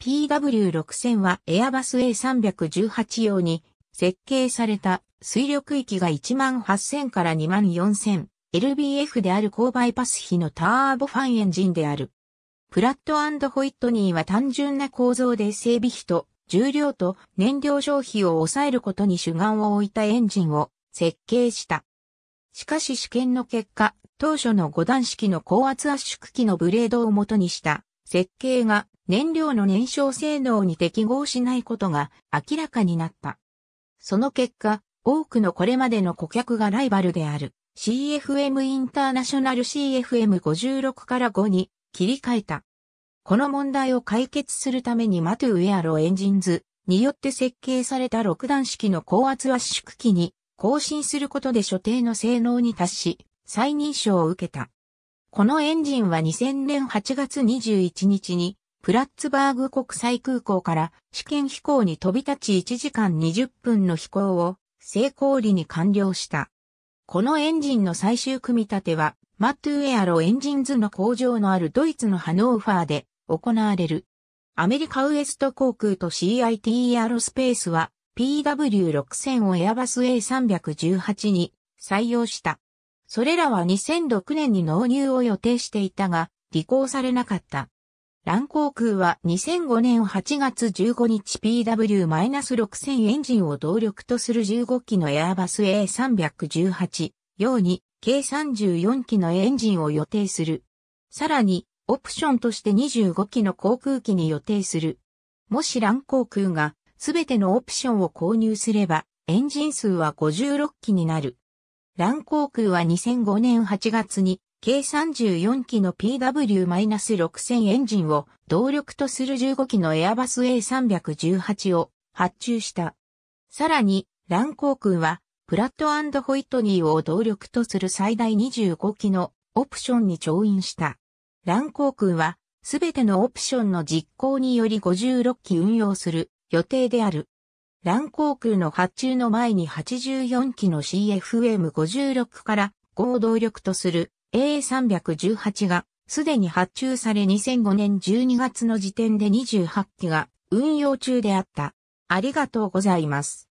PW6000 はエアバス A318 用に設計された水力域が18000から 24000LBF である高バイパス比のターボファンエンジンである。プラットホイットニーは単純な構造で整備費と重量と燃料消費を抑えることに主眼を置いたエンジンを設計した。しかし試験の結果、当初の5段式の高圧圧縮機のブレードを元にした設計が燃料の燃焼性能に適合しないことが明らかになった。その結果、多くのこれまでの顧客がライバルである CFM インターナショナル CFM56 から5に切り替えた。この問題を解決するためにマトゥウェアロエンジンズによって設計された6段式の高圧圧縮機に更新することで所定の性能に達し、再認証を受けた。このエンジンは2000年8月21日にプラッツバーグ国際空港から試験飛行に飛び立ち1時間20分の飛行を成功裏に完了した。このエンジンの最終組み立ては、マットゥエアロエンジンズの工場のあるドイツのハノーファーで行われる。アメリカウエスト航空と CIT アロスペースは PW6000 をエアバス A318 に採用した。それらは2006年に納入を予定していたが、履行されなかった。蘭航空は2005年8月15日 PW-6000 エンジンを動力とする15機のエアバス A318 用に計34機のエンジンを予定する。さらにオプションとして25機の航空機に予定する。もし蘭航空がすべてのオプションを購入すればエンジン数は56機になる。蘭航空は2005年8月に計34機の PW-6000 エンジンを動力とする15機のエアバス A318 を発注した。さらに、ラン航空は、プラットホイットニーを動力とする最大25機のオプションに調印した。ラン航空は、すべてのオプションの実行により56機運用する予定である。ラン航空の発注の前に84機の CFM56 から合動力とする A318 がすでに発注され2005年12月の時点で28機が運用中であった。ありがとうございます。